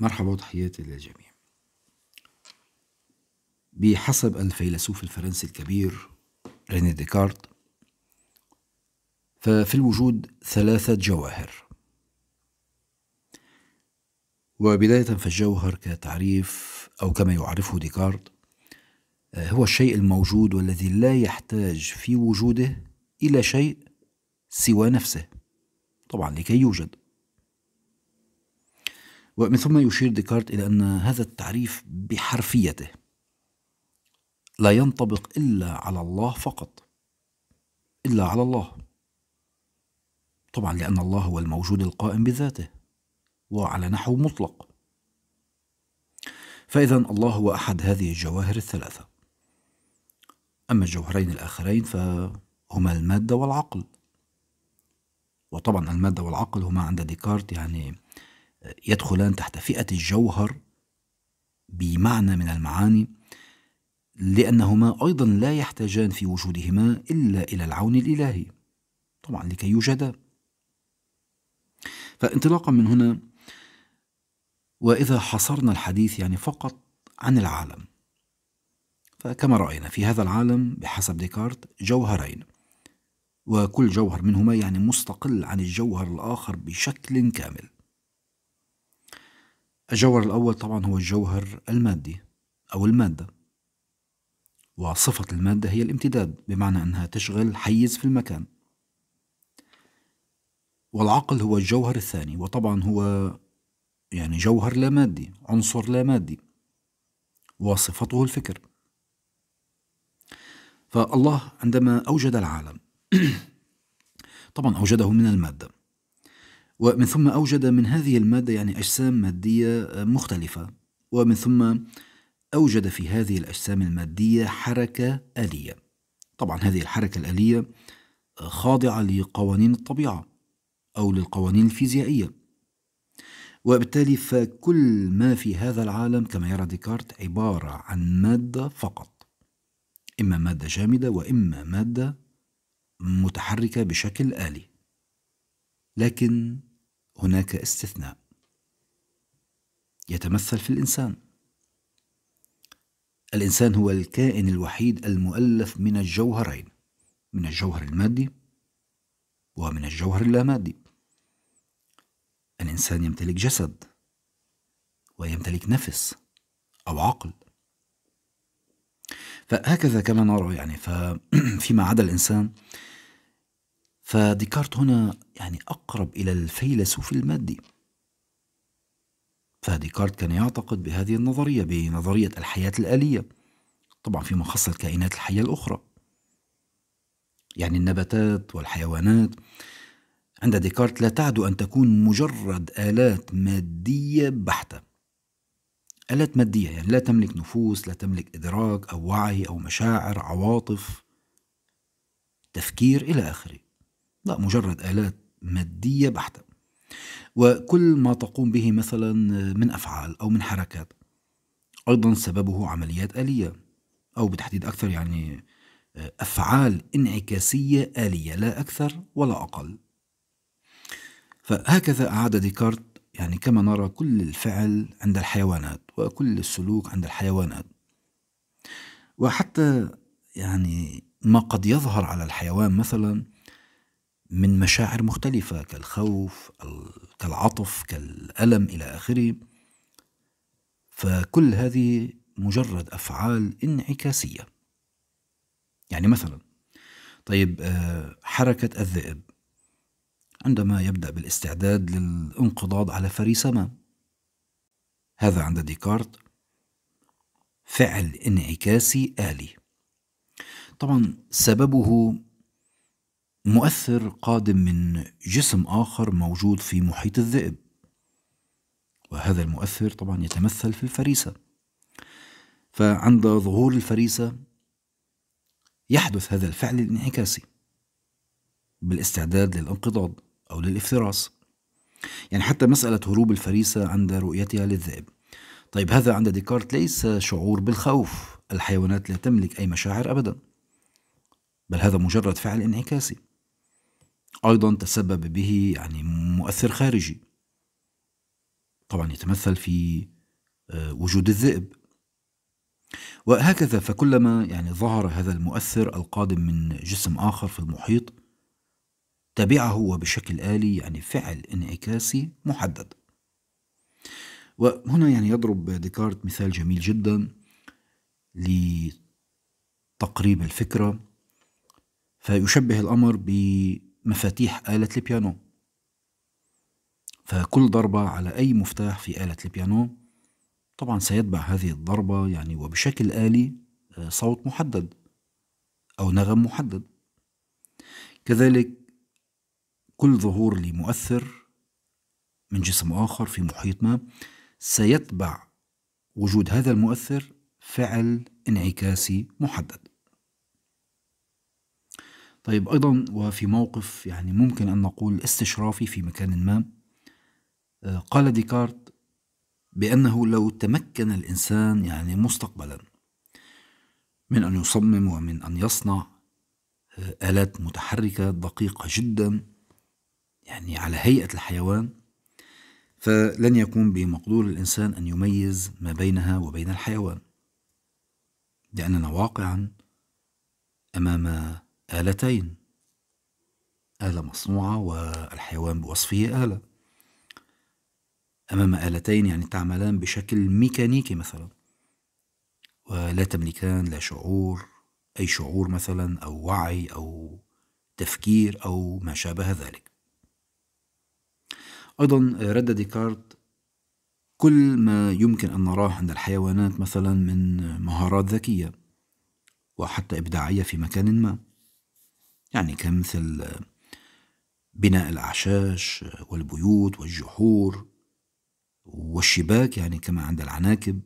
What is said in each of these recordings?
مرحبا وتحياتي للجميع بحسب الفيلسوف الفرنسي الكبير ريني ديكارت ففي الوجود ثلاثة جواهر وبداية فالجوهر كتعريف أو كما يعرفه ديكارت آه، هو الشيء الموجود والذي لا يحتاج في وجوده إلى شيء سوى نفسه طبعا لكي يوجد ومن ثم يشير ديكارت إلى أن هذا التعريف بحرفيته لا ينطبق إلا على الله فقط إلا على الله طبعا لأن الله هو الموجود القائم بذاته وعلى نحو مطلق فإذا الله هو أحد هذه الجواهر الثلاثة أما الجوهرين الآخرين فهما المادة والعقل وطبعا المادة والعقل هما عند ديكارت يعني يدخلان تحت فئة الجوهر بمعنى من المعاني لأنهما أيضا لا يحتاجان في وجودهما إلا إلى العون الإلهي طبعا لكي يوجدا فانطلاقا من هنا وإذا حصرنا الحديث يعني فقط عن العالم فكما رأينا في هذا العالم بحسب ديكارت جوهرين وكل جوهر منهما يعني مستقل عن الجوهر الآخر بشكل كامل الجوهر الأول طبعا هو الجوهر المادي أو المادة وصفة المادة هي الامتداد بمعنى أنها تشغل حيز في المكان والعقل هو الجوهر الثاني وطبعا هو يعني جوهر لا مادي عنصر لا مادي وصفته الفكر فالله عندما أوجد العالم طبعا أوجده من المادة ومن ثم أوجد من هذه المادة يعني أجسام مادية آه، مختلفة ومن ثم أوجد في هذه الأجسام المادية حركة آلية طبعا هذه الحركة الآلية آه، خاضعة لقوانين الطبيعة أو للقوانين الفيزيائية وبالتالي فكل ما في هذا العالم كما يرى ديكارت عبارة عن مادة فقط إما مادة جامدة وإما مادة متحركة بشكل آلي لكن هناك استثناء يتمثل في الانسان الانسان هو الكائن الوحيد المؤلف من الجوهرين من الجوهر المادي ومن الجوهر اللامادي الانسان يمتلك جسد ويمتلك نفس او عقل فهكذا كما نرى يعني فيما عدا الانسان فديكارت هنا يعني أقرب إلى الفيلسوف المادي فديكارت كان يعتقد بهذه النظرية بنظرية الحياة الآلية طبعا فيما خص الكائنات الحية الأخرى يعني النباتات والحيوانات عند ديكارت لا تعدو أن تكون مجرد آلات مادية بحتة آلات مادية يعني لا تملك نفوس لا تملك إدراك أو وعي أو مشاعر عواطف تفكير إلى آخره لا مجرد آلات مادية بحتة وكل ما تقوم به مثلا من أفعال أو من حركات أيضا سببه عمليات آلية أو بتحديد أكثر يعني آه، أفعال انعكاسية آلية لا أكثر ولا أقل فهكذا أعاد ديكارت يعني كما نرى كل الفعل عند الحيوانات وكل السلوك عند الحيوانات وحتى يعني ما قد يظهر على الحيوان مثلا من مشاعر مختلفة كالخوف كالعطف كالألم إلى آخره فكل هذه مجرد أفعال انعكاسية يعني مثلا طيب آه، حركة الذئب عندما يبدأ بالاستعداد للانقضاض على فريسة ما هذا عند ديكارت فعل انعكاسي آلي طبعا سببه مؤثر قادم من جسم آخر موجود في محيط الذئب وهذا المؤثر طبعا يتمثل في الفريسة فعند ظهور الفريسة يحدث هذا الفعل الانعكاسي بالاستعداد للانقضاض أو للافتراس يعني حتى مسألة هروب الفريسة عند رؤيتها للذئب طيب هذا عند ديكارت ليس شعور بالخوف الحيوانات لا تملك أي مشاعر أبدا بل هذا مجرد فعل انعكاسي أيضا تسبب به يعني مؤثر خارجي طبعا يتمثل في آه، وجود الذئب وهكذا فكلما يعني ظهر هذا المؤثر القادم من جسم آخر في المحيط تبعه وبشكل آلي يعني فعل انعكاسي محدد وهنا يعني يضرب ديكارت مثال جميل جدا لتقريب الفكرة فيشبه الأمر ب مفاتيح آلة البيانو فكل ضربة على أي مفتاح في آلة البيانو طبعا سيتبع هذه الضربة يعني وبشكل آلي آه، صوت محدد أو نغم محدد كذلك كل ظهور لمؤثر من جسم آخر في محيط ما سيتبع وجود هذا المؤثر فعل انعكاسي محدد طيب أيضا وفي موقف يعني ممكن أن نقول استشرافي في مكان ما آه، قال ديكارت بأنه لو تمكن الإنسان يعني مستقبلا من أن يصمم ومن أن يصنع آه، آلات متحركة دقيقة جدا يعني على هيئة الحيوان فلن يكون بمقدور الإنسان أن يميز ما بينها وبين الحيوان لأننا واقعا أمام آلتين آلة مصنوعة والحيوان بوصفه آلة أمام آلتين يعني تعملان بشكل ميكانيكي مثلا ولا تملكان لا شعور أي شعور مثلا أو وعي أو تفكير أو ما شابه ذلك أيضا رد ديكارت كل ما يمكن أن نراه عند الحيوانات مثلا من مهارات ذكية وحتى إبداعية في مكان ما يعني كمثل بناء الأعشاش والبيوت والجحور والشباك يعني كما عند العناكب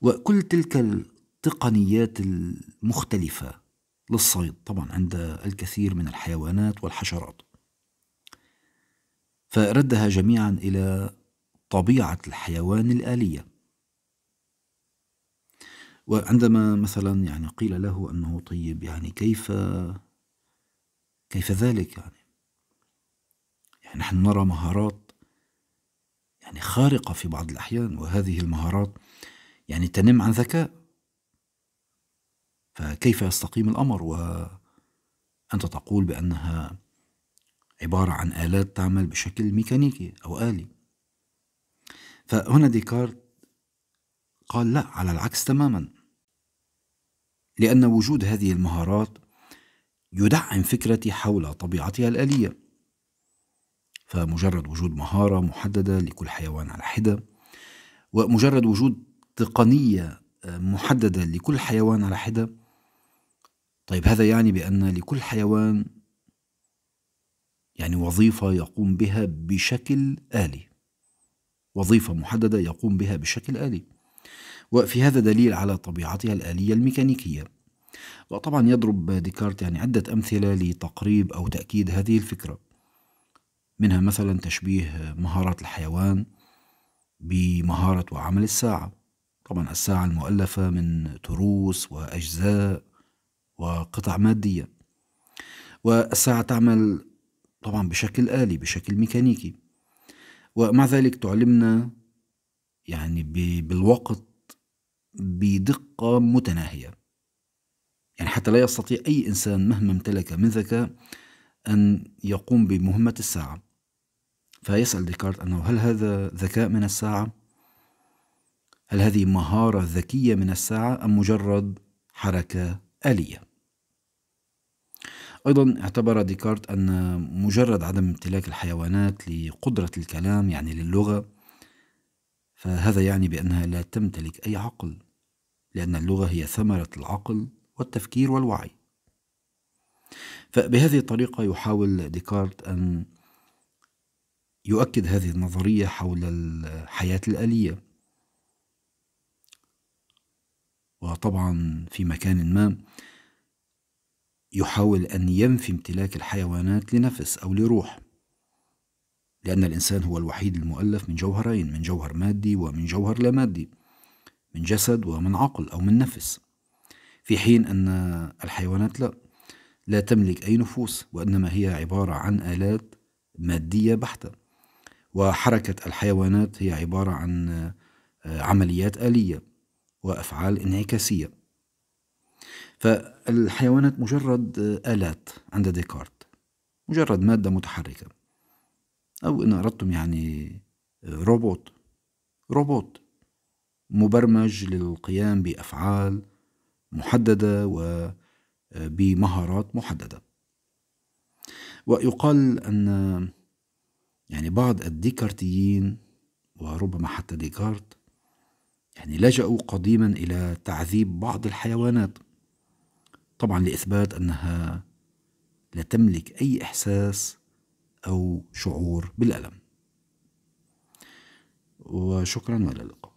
وكل تلك التقنيات المختلفة للصيد طبعا عند الكثير من الحيوانات والحشرات فردها جميعا إلى طبيعة الحيوان الآلية وعندما مثلا يعني قيل له أنه طيب يعني كيف كيف ذلك يعني يعني نحن نرى مهارات يعني خارقة في بعض الأحيان وهذه المهارات يعني تنم عن ذكاء فكيف يستقيم الأمر وأنت تقول بأنها عبارة عن آلات تعمل بشكل ميكانيكي أو آلي فهنا ديكارت قال لا على العكس تماما لأن وجود هذه المهارات يدعم فكرتي حول طبيعتها الآلية فمجرد وجود مهارة محددة لكل حيوان على حدة ومجرد وجود تقنية آه، محددة لكل حيوان على حدة طيب هذا يعني بأن لكل حيوان يعني وظيفة يقوم بها بشكل آلي وظيفة محددة يقوم بها بشكل آلي وفي هذا دليل على طبيعتها الآلية الميكانيكية وطبعا يضرب ديكارت يعني عدة أمثلة لتقريب أو تأكيد هذه الفكرة منها مثلا تشبيه مهارة الحيوان بمهارة وعمل الساعة طبعا الساعة المؤلفة من تروس وأجزاء وقطع مادية والساعة تعمل طبعا بشكل آلي بشكل ميكانيكي ومع ذلك تعلمنا يعني بالوقت بدقة متناهية يعني حتى لا يستطيع أي إنسان مهما امتلك من ذكاء أن يقوم بمهمة الساعة فيسأل ديكارت أنه هل هذا ذكاء من الساعة؟ هل هذه مهارة ذكية من الساعة أم مجرد حركة آلية؟ أيضا اعتبر ديكارت أن مجرد عدم امتلاك الحيوانات لقدرة الكلام يعني للغة فهذا يعني بأنها لا تمتلك أي عقل لأن اللغة هي ثمرة العقل والتفكير والوعي فبهذه الطريقة يحاول ديكارت أن يؤكد هذه النظرية حول الحياة الآلية وطبعا في مكان ما يحاول أن ينفي امتلاك الحيوانات لنفس أو لروح لأن الإنسان هو الوحيد المؤلف من جوهرين من جوهر مادي ومن جوهر لا مادي من جسد ومن عقل أو من نفس في حين أن الحيوانات لا لا تملك أي نفوس وإنما هي عبارة عن آلات مادية بحتة وحركة الحيوانات هي عبارة عن آه، عمليات آلية وأفعال انعكاسية فالحيوانات مجرد آه، آلات عند ديكارت مجرد مادة متحركة أو إن أردتم يعني آه، روبوت روبوت مبرمج للقيام بأفعال محدده وبمهارات آه، محدده ويقال ان يعني بعض الديكارتيين وربما حتى ديكارت يعني لجأوا قديما إلى تعذيب بعض الحيوانات طبعا لإثبات أنها لا تملك أي إحساس أو شعور بالألم وشكرا وإلى اللقاء